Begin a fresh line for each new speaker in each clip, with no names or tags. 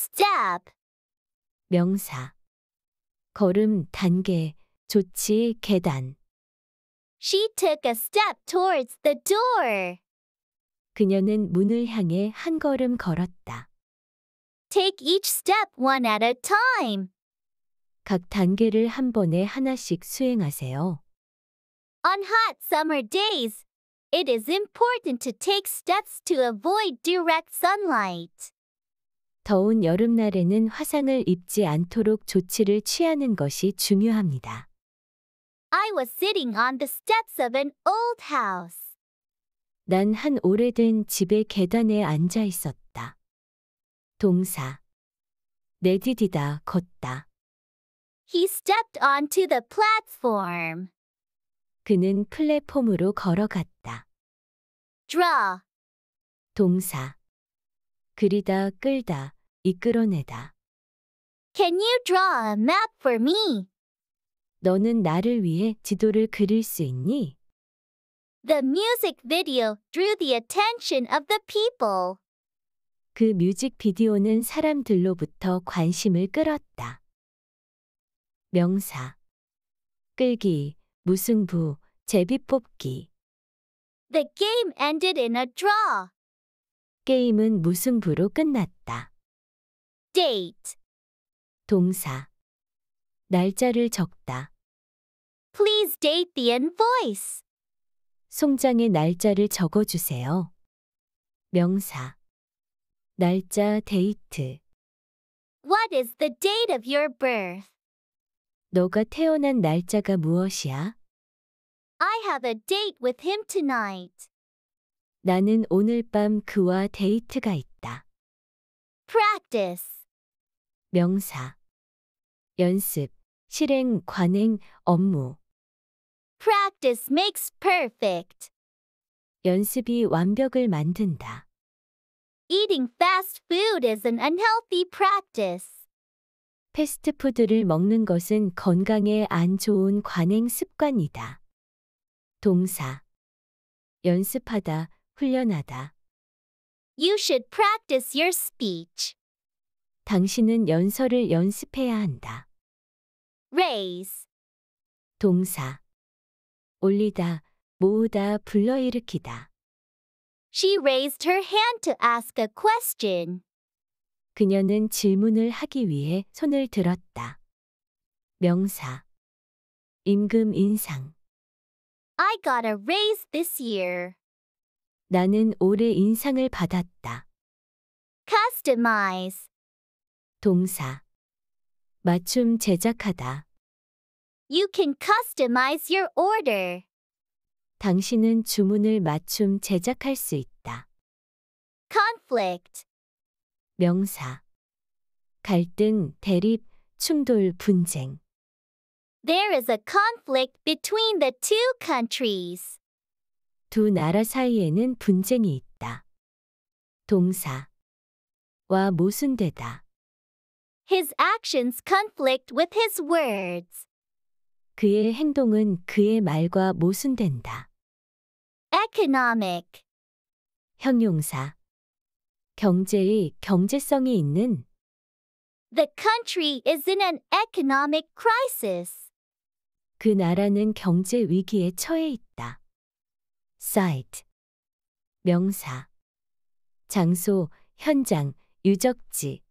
step
명사 걸음 단계 조치 계단
She took a step towards the door. 그녀는 문을
향해 한 걸음 걸었다. Take each step one at a time. 각 단계를 한 번에 하나씩 수행하세요.
On hot summer days, it is important to take steps to avoid direct sunlight.
더운 여름날에는 화상을 입지 않도록 조치를 취하는 것이 중요합니다.
I was sitting on the steps of an old house.
난 한 오래된 집의 계단에 앉아 있었다. 동사 내디디다 걷다.
He stepped onto the platform.
그는 플랫폼으로 걸어갔다. draw 동사 그리다, 끌다, 이끌어내다. Can you draw a map for me? 너는 나를 위해 지도를 그릴 수 있니? The music video drew the attention of the people. 그 뮤직비디오는 사람들로부터 관심을 끌었다. 명사 끌기, 무승부, 제비 뽑기
The game ended in a draw.
게임은 무승부로 끝났다. Date. 동사. 날짜를 적다. Please date the invoice. 송장에 날짜를 적어주세요. 명사. 날짜 데이트.
What is the date of your birth?
너가 태어난 날짜가 무엇이야?
I have a date with him tonight.
나는 오늘 밤 그와 데이트가 있다.
practice,
명사. 연습, 실행, 관행, 업무. practice
makes perfect.
연습이 완벽을 만든다.
Eating fast food is an unhealthy practice.
패스트푸드를 먹는 것은 건강에 안 좋은 관행 습관이다. 동사. 연습하다, 훈련하다.
You should practice your speech.
당신은 연설을 연습해야 한다.
Raise.
동사. 올리다, 모으다, 불러일으키다.
She raised her hand
to ask a question. 그녀는 질문을 하기 위해 손을 들었다. 명사. 임금 인상.
I got a raise this year.
나는 올해 인상을 받았다.
customize,
동사. 맞춤 제작하다.
you can customize your order.
당신은 주문을 맞춤 제작할 수 있다.
conflict,
명사. 갈등, 대립, 충돌, 분쟁.
there is a conflict between the two
countries. 두 나라 사이에는 분쟁이 있다. 동사와 모순되다.
His actions conflict with his words.
그의 행동은 그의 말과 모순된다. economic 형용사 경제의 경제성이 있는 The country
is in an economic crisis.
그 나라는 경제 위기에 처해 있다. site 명사 장소, 현장, 유적지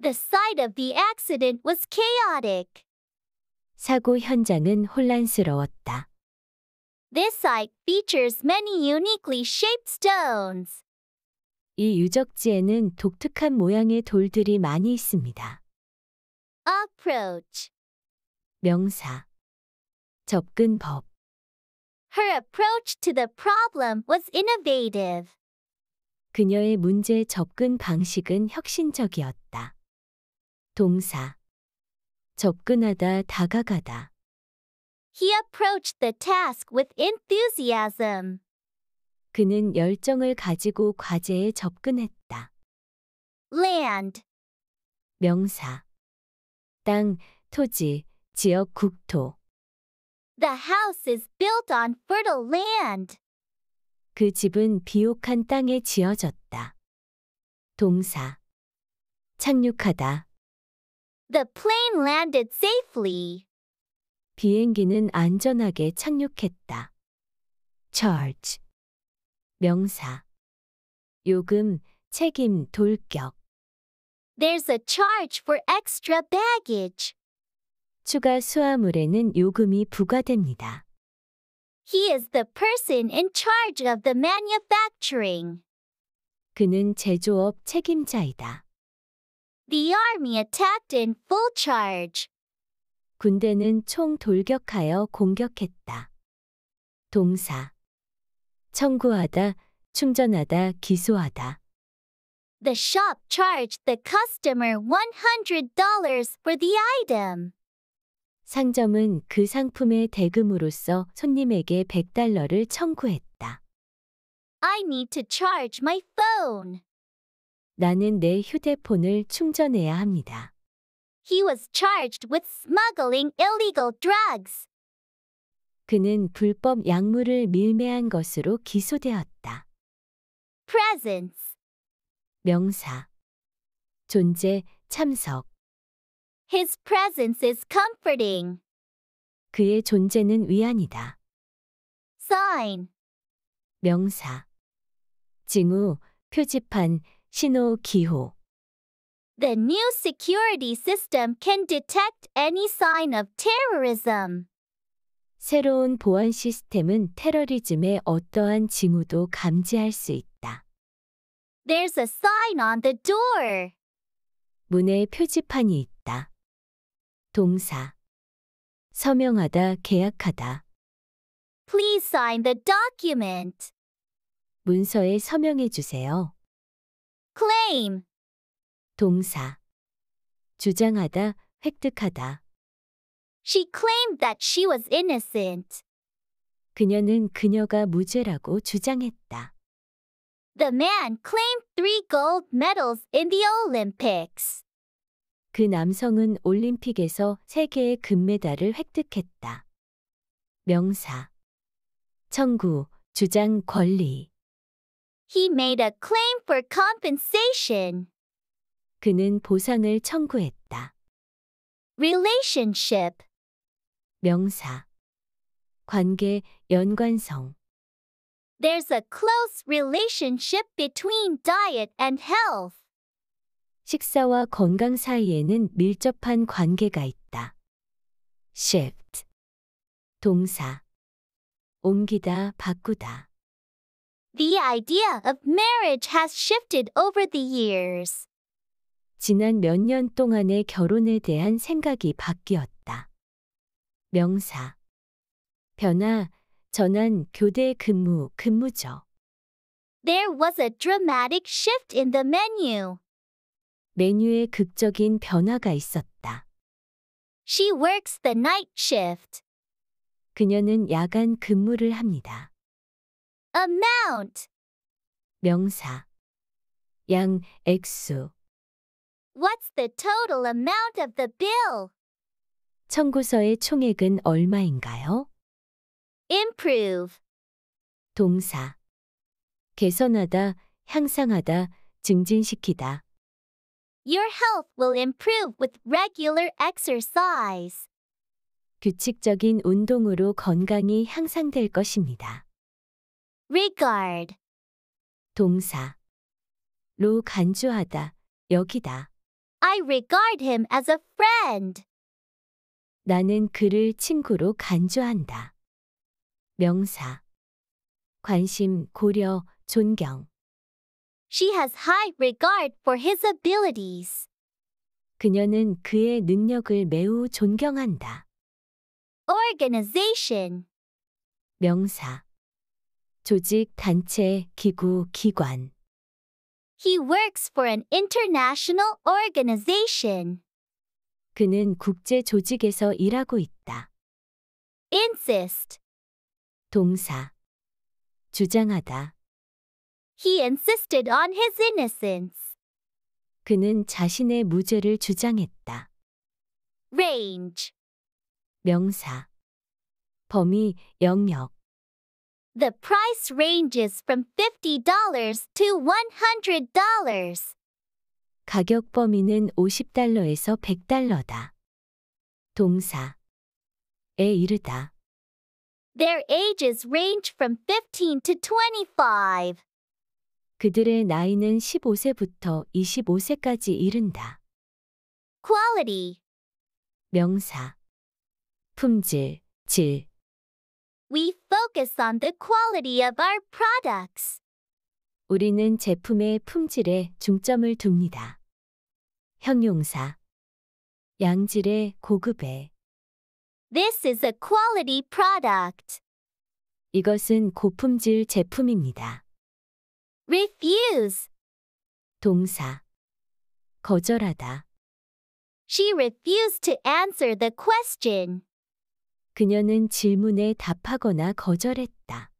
The site of the accident was chaotic.
사고 현장은 혼란스러웠다. This site features many uniquely shaped stones. 이 유적지에는 독특한 모양의 돌들이 많이 있습니다.
Approach
명사 접근법
Her approach to the problem was innovative.
그녀의 문제 접근 방식은 혁신적이었다. 동사 접근하다 다가가다
He approached the task with enthusiasm.
그는 열정을 가지고 과제에 접근했다. land, 명사 땅, 토지, 지역, 국토
The house is built on fertile land.
그 집은 비옥한 땅에 지어졌다. 동사 착륙하다 The plane landed safely. 비행기는 안전하게 착륙했다. church 명사 요금, 책임, 돌격
There's a charge for extra baggage.
추가 수화물에는 요금이 부과됩니다.
He is the person in charge of the manufacturing.
그는 제조업 책임자이다. The army attacked in full charge. 군대는 총 돌격하여 공격했다. 동사 청구하다, 충전하다, 기소하다.
The shop charged the customer $100
for the item. 상점은 그 상품의 대금으로서 손님에게 100달러를 청구했다.
I need to charge my phone.
나는 내 휴대폰을 충전해야 합니다.
He was charged with smuggling illegal drugs.
그는 불법 약물을 밀매한 것으로 기소되었다.
Presence
명사 존재, 참석
His presence is comforting.
그의 존재는 위안이다. Sign. 명사. 징후, 표지판, 신호, 기호.
The new security
system
can detect any sign of terrorism.
새로운 보안 시스템은 테러리즘의 어떠한 징후도 감지할 수 있다.
There's a sign on the door.
문에 표지판이 있다. 동사 서명하다, 계약하다.
Please sign the document.
문서에 서명해 주세요. Claim. 동사 주장하다, 획득하다. She claimed that she was innocent. 그녀는 그녀가 무죄라고 주장했다. The man claimed three gold medals in the Olympics. 그 남성은 올림픽에서 세개의 금메달을 획득했다. 명사 청구, 주장, 권리 He made a claim
for compensation.
그는 보상을 청구했다. Relationship. 명사 관계, 연관성
There's a close relationship between diet and health.
식사와 건강 사이에는 밀접한 관계가 있다. shift 동사 옮기다 바꾸다 The idea of marriage has shifted over the years. 지난 몇 년 동안의 결혼에 대한 생각이 바뀌었다. 명사 변화, 전환, 교대 근무, 근무죠. There was a dramatic shift in the menu. 메뉴에 극적인 변화가 있었다. She works the night shift. 그녀는 야간 근무를 합니다. Amount. 명사. 양, 액수.
What's the total amount of the bill?
청구서의 총액은 얼마인가요?
Improve.
동사. 개선하다, 향상하다, 증진시키다.
Your health will improve with regular exercise.
규칙적인 운동으로 건강이 향상될 것입니다.
regard
동사 로 간주하다 여기다
I regard him as a
friend. 나는 그를 친구로 간주한다. 명사 관심 고려 존경
She has high regard for his abilities.
그녀는 그의 능력을 매우 존경한다.
Organization.
명사. 조직, 단체, 기구, 기관.
He works for an international organization.
그는 국제 조직에서 일하고 있다.
insist
동사 주장하다
He insisted on
his innocence. 그는 자신의 무죄를 주장했다. Range. 명사. 범위, 영역.
The price ranges from $50 to $100.
가격 범위는 50달러에서 100달러다. 동사. 에 이르다.
Their ages range from 15 to 25.
그들의 나이는 15세부터 25세까지 이른다.
Quality.
명사. 품질, 질. We focus on the quality of our products. 우리는 제품의 품질에 중점을 둡니다. 형용사. 양질의 고급에.
This is a quality product.
이것은 고품질 제품입니다. refuse 동사 거절하다
She refused to answer the question.
그녀는 질문에 답하거나 거절했다.